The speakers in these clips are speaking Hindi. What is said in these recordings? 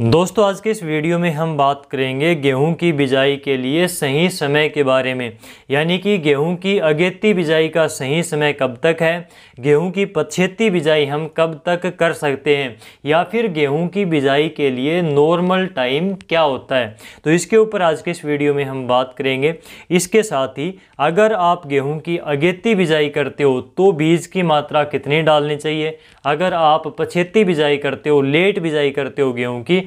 दोस्तों आज के इस वीडियो में हम बात करेंगे गेहूं की बिजाई के लिए सही समय के बारे में यानी कि गेहूं की अगेती बिजाई का सही समय कब तक है गेहूं की पछेती बिजाई हम कब तक कर सकते हैं या फिर गेहूं की बिजाई के लिए नॉर्मल टाइम क्या होता है तो इसके ऊपर आज के इस वीडियो में हम बात करेंगे इसके साथ ही अगर आप गेहूँ की अगेती बिजाई करते हो तो बीज की मात्रा कितनी डालनी चाहिए अगर आप पछेती बिजाई करते हो लेट बिजाई करते हो गेहूँ की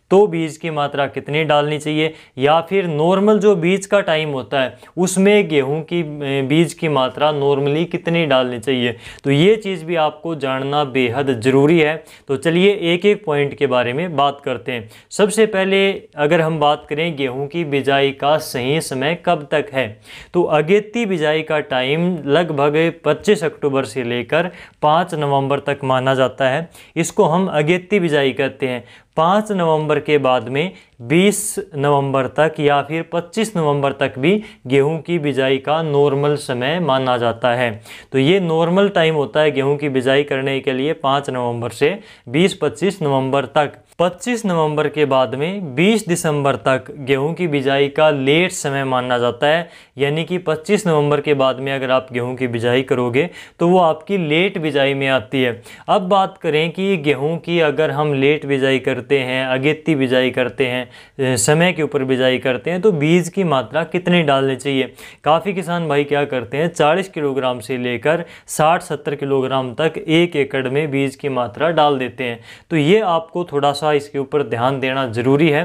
तो बीज की मात्रा कितनी डालनी चाहिए या फिर नॉर्मल जो बीज का टाइम होता है उसमें गेहूं की बीज की मात्रा नॉर्मली कितनी डालनी चाहिए तो ये चीज़ भी आपको जानना बेहद ज़रूरी है तो चलिए एक एक पॉइंट के बारे में बात करते हैं सबसे पहले अगर हम बात करें गेहूँ की बिजाई का सही समय कब तक है तो अगेती बिजाई का टाइम लगभग पच्चीस अक्टूबर से लेकर पाँच नवंबर तक माना जाता है इसको हम अगेती बिजाई कहते हैं पाँच नवंबर के बाद में 20 नवंबर तक या फिर 25 नवंबर तक भी गेहूं की बिजाई का नॉर्मल समय माना जाता है तो ये नॉर्मल टाइम होता है गेहूं की बिजाई करने के लिए 5 नवंबर से 20-25 नवंबर तक 25 नवंबर के बाद में 20 दिसंबर तक गेहूं की बिजाई का लेट समय माना जाता है यानी कि 25 नवंबर के बाद में अगर आप गेहूं की बिजाई करोगे तो वो आपकी लेट बिजाई में आती है अब बात करें कि गेहूं की अगर हम लेट बिजाई करते हैं अगेती बिजाई करते हैं समय के ऊपर बिजाई करते हैं तो बीज की मात्रा कितनी डालनी चाहिए काफ़ी किसान भाई क्या करते हैं चालीस किलोग्राम से लेकर साठ सत्तर किलोग्राम तक एक एकड़ में बीज की मात्रा डाल देते हैं तो ये आपको थोड़ा सा इसके ऊपर ध्यान देना ज़रूरी है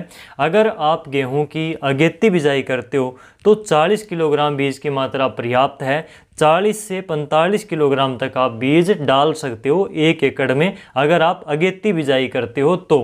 अगर आप गेहूं की अगेती बिजाई करते हो तो 40 किलोग्राम बीज की मात्रा पर्याप्त है 40 से 45 किलोग्राम तक आप बीज डाल सकते हो एक एकड़ में अगर आप अगेती बिजाई करते हो तो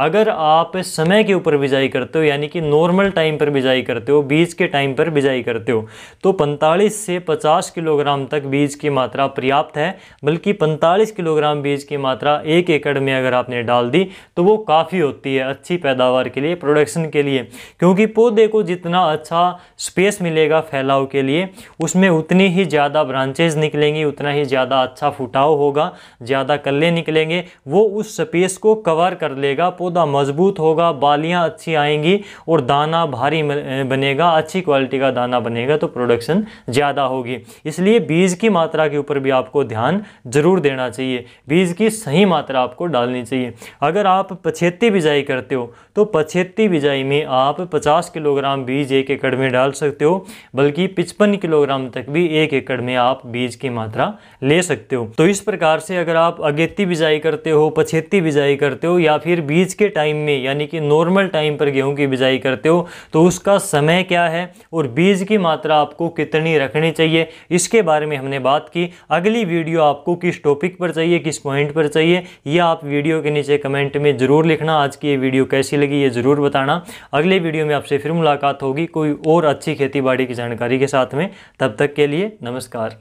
अगर आप समय के ऊपर बिजाई करते हो यानी कि नॉर्मल टाइम पर बिजाई करते हो बीज के टाइम पर बिजाई करते हो तो 45 से 50 किलोग्राम तक बीज की मात्रा पर्याप्त है बल्कि 45 किलोग्राम बीज की मात्रा एक एकड़ में अगर आपने डाल दी तो वो काफ़ी होती है अच्छी पैदावार के लिए प्रोडक्शन के लिए क्योंकि पौधे को जितना अच्छा स्पेस मिलेगा फैलाव के लिए उसमें उतनी ही ज़्यादा ब्रांचेज निकलेंगी उतना ही ज़्यादा अच्छा फुटाव होगा ज़्यादा कल्ले निकलेंगे वो उस स्पेस को कवर कर लेगा पौधा मजबूत होगा बालियाँ अच्छी आएंगी और दाना भारी बनेगा अच्छी क्वालिटी का दाना बनेगा तो प्रोडक्शन ज़्यादा होगी इसलिए बीज की मात्रा के ऊपर भी आपको ध्यान ज़रूर देना चाहिए बीज की सही मात्रा आपको डालनी चाहिए अगर आप पछेती बिजाई करते हो तो पछेती बिजाई में आप पचास किलोग्राम बीज एक एकड़ में डाल सकते हो बल्कि पचपन किलोग्राम तक भी एक एकड़ एकड़ में आप बीज की मात्रा ले सकते हो तो इस प्रकार से अगर आप अगेती बिजाई करते हो पछेती बिजाई करते हो या फिर बीज के टाइम में यानी कि नॉर्मल टाइम पर गेहूं की बिजाई करते हो तो उसका समय क्या है और बीज की मात्रा आपको कितनी रखनी चाहिए इसके बारे में हमने बात की अगली वीडियो आपको किस टॉपिक पर चाहिए किस पॉइंट पर चाहिए यह आप वीडियो के नीचे कमेंट में ज़रूर लिखना आज की ये वीडियो कैसी लगी ये ज़रूर बताना अगले वीडियो में आपसे फिर मुलाकात होगी कोई और अच्छी खेती बाड़ी की जानकारी के साथ में तब तक के लिए नमस्कार Sabrımız kadar.